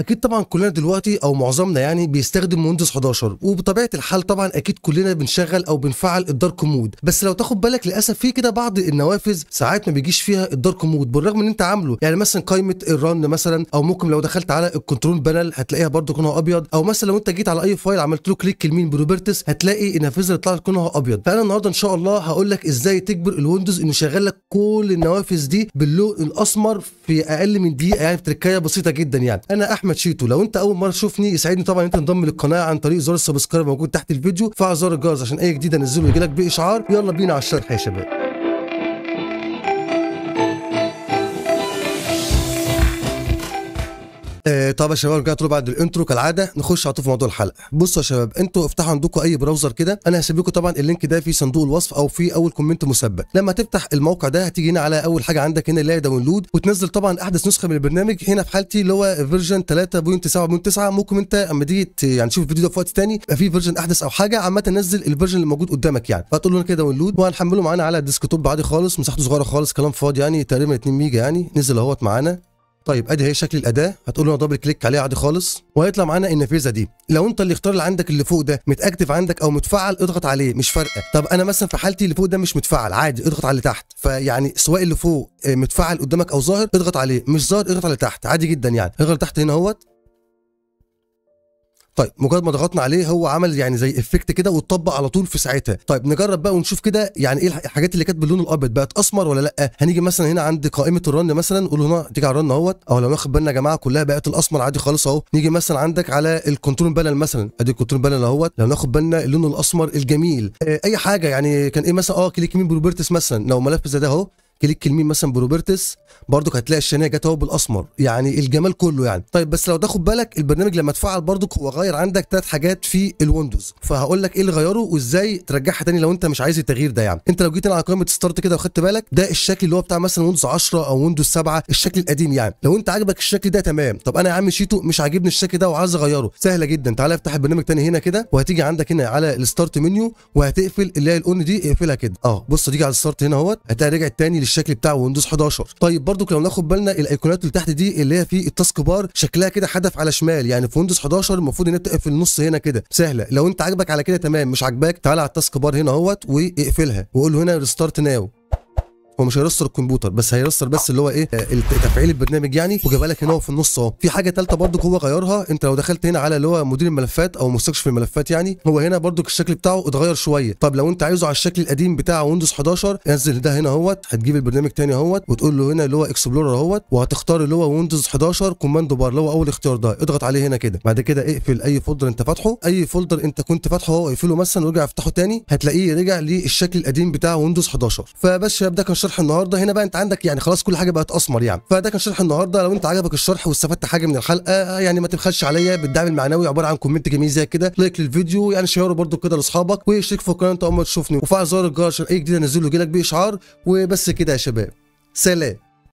اكيد طبعا كلنا دلوقتي او معظمنا يعني بيستخدم ويندوز 11 وبطبيعه الحال طبعا اكيد كلنا بنشغل او بنفعل الدارك مود بس لو تاخد بالك للاسف في كده بعض النوافذ ساعات ما بيجيش فيها الدارك مود بالرغم ان انت عامله يعني مثلا قائمه الرن مثلا او ممكن لو دخلت على الكنترول بانل هتلاقيها برده كونها ابيض او مثلا لو انت جيت على اي فايل عملت له كليك يمين بروبرتس هتلاقي النافذه اللي طلعت كونها ابيض فانا النهارده ان شاء الله هقول لك ازاي تجبر الويندوز انه يشغل لك كل النوافذ دي باللون الاسمر في اقل من دقيقه يعني بتركايه بسيطه جدا يعني انا احمد احمد شيتو لو انت اول مره تشوفني يسعدني طبعا انت تنضم للقناه عن طريق زر السبسكرايب موجود تحت الفيديو فعل زر الجرس عشان اي جديد انزله يجيلك باشعار يلا بينا على الشرح يا شباب آه طب يا شباب رجعنا بعد الانترو كالعاده نخش على طول في موضوع الحلقه بصوا يا شباب انتوا افتحوا عندكم اي براوزر كده انا هسيب لكم طبعا اللينك ده في صندوق الوصف او في اول كومنت مثبت لما تفتح الموقع ده هتيجي هنا على اول حاجه عندك هنا اللي هي داونلود وتنزل طبعا احدث نسخه من البرنامج هنا في حالتي اللي هو فيرجن 3.9.9 ممكن انت اما تيجي يعني تشوف الفيديو ده في وقت ثاني يبقى في فيرجن احدث او حاجه عامه نزل الفيرجن اللي موجود قدامك يعني فتقول له كده داونلود وهنحمله معانا على الديسكتوب عادي خالص مساحته صغيره خالص كلام فاضي يعني تقريبا 2 ميجا يعني نزل اهوت معانا طيب ادي هي شكل الاداه هتقول له دبل كليك عليها عادي خالص وهيطلع معانا النافذه دي لو انت اللي اختار اللي عندك اللي فوق ده متاكتف عندك او متفعل اضغط عليه مش فارقه طب انا مثلا في حالتي اللي فوق ده مش متفعل عادي اضغط على اللي تحت فيعني سواء اللي فوق آه، متفعل قدامك او ظاهر اضغط عليه مش ظاهر اضغط على اللي تحت عادي جدا يعني اضغط تحت هنا اهوت طيب مجرد ما ضغطنا عليه هو عمل يعني زي افكت كده واتطبق على طول في ساعتها طيب نجرب بقى ونشوف كده يعني ايه الحاجات اللي كانت باللون الابيض بقت اسمر ولا لا هنيجي مثلا هنا عند قائمه الرن مثلا نقول هنا تيجي على الرن اهوت او لو ناخد بالنا يا جماعه كلها بقت الاسمر عادي خالص اهو نيجي مثلا عندك على الكنترول بانل مثلا ادي الكنترول بانل اهوت لو ناخد بالنا اللون الاسمر الجميل آه، اي حاجه يعني كان ايه مثلا اه كليك يمين بروبرتس مثلا لو ملف زي ده اهو كليك يمين مثلا بروبرتس برضك هتلاقي الشنايه جت اهو بالاسمر يعني الجمال كله يعني طيب بس لو تاخد بالك البرنامج لما تفعل برضك هو غير عندك ثلاث حاجات في الويندوز فهقول لك ايه اللي غيره وازاي ترجعها تاني لو انت مش عايز التغيير ده يعني انت لو جيت على قائمه ستارت كده واخدت بالك ده الشكل اللي هو بتاع مثلا ويندوز 10 او ويندوز 7 الشكل القديم يعني لو انت عاجبك الشكل ده تمام طب انا يا عم شيتو مش عاجبني الشكل ده وعايز اغيره سهله جدا تعالى افتح البرنامج تاني هنا كده وهتيجي عندك هنا على الستارت منيو وهتقفل اللي هي الاون دي اقفلها كده اه بص تيجي على الستارت هنا اهوت هتلاقي رجعت تاني بالشكل بتاع ويندوز 11 طيب برضو لو ناخد بالنا الايقونات اللي تحت دي اللي هي في التاسك بار شكلها كده حدف على شمال يعني في ويندوز 11 المفروض ان تقفل تقف في النص هنا كده سهله لو انت عاجبك على كده تمام مش عاجباك تعالى على التاسك بار هنا اهوت واقفلها وقول له هنا ريستارت ناو هو مش هيرستر الكمبيوتر بس هيرستر بس اللي هو ايه آه، تفعيل البرنامج يعني وجاب لك هنا في النص اهو في حاجه ثالثه برضك هو غيرها انت لو دخلت هنا على اللي هو مدير الملفات او مستكشف الملفات يعني هو هنا برضك الشكل بتاعه اتغير شويه طب لو انت عايزه على الشكل القديم بتاع ويندوز 11 انزل ده هنا اهوت هتجيب البرنامج ثاني اهوت وتقول له هنا اللي هو اكسبلورر اهوت وهتختار اللي هو ويندوز 11 كوماندو بار اللي هو اول اختيار ده اضغط عليه هنا كده بعد كده اقفل اي فولدر انت فاتحه اي فولدر انت كنت فاتحه اهو اقفله مثلا وارجع افتحه ثاني هتلاقيه رجع للشكل القديم بتاع ويندوز 11 فبس ده كان شرح شرح النهارده هنا بقى انت عندك يعني خلاص كل حاجه بقت اسمر يعني فده كان شرح النهارده لو انت عجبك الشرح واستفدت حاجه من الحلقه يعني ما تبخلش عليا بالدعم المعنوي عباره عن كومنت جميل زي كده لايك للفيديو يعني شيره برده كده لاصحابك واشترك في القناه انت اول ما تشوفني وفعل زر الجرس عشان اي جديد انزله يجيلك باشعار وبس كده يا شباب سلام